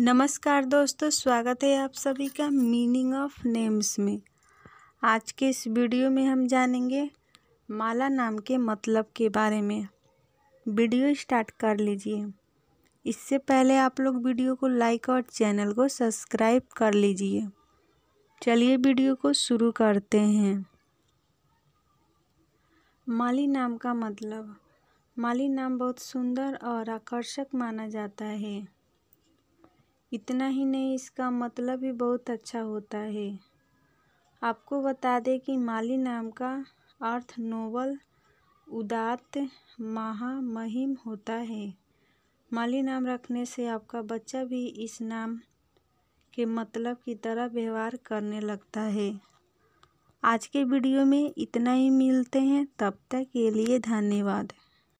नमस्कार दोस्तों स्वागत है आप सभी का मीनिंग ऑफ नेम्स में आज के इस वीडियो में हम जानेंगे माला नाम के मतलब के बारे में वीडियो स्टार्ट कर लीजिए इससे पहले आप लोग वीडियो को लाइक और चैनल को सब्सक्राइब कर लीजिए चलिए वीडियो को शुरू करते हैं माली नाम का मतलब माली नाम बहुत सुंदर और आकर्षक माना जाता है इतना ही नहीं इसका मतलब भी बहुत अच्छा होता है आपको बता दें कि माली नाम का अर्थ नोबल महा महामहिम होता है माली नाम रखने से आपका बच्चा भी इस नाम के मतलब की तरह व्यवहार करने लगता है आज के वीडियो में इतना ही मिलते हैं तब तक के लिए धन्यवाद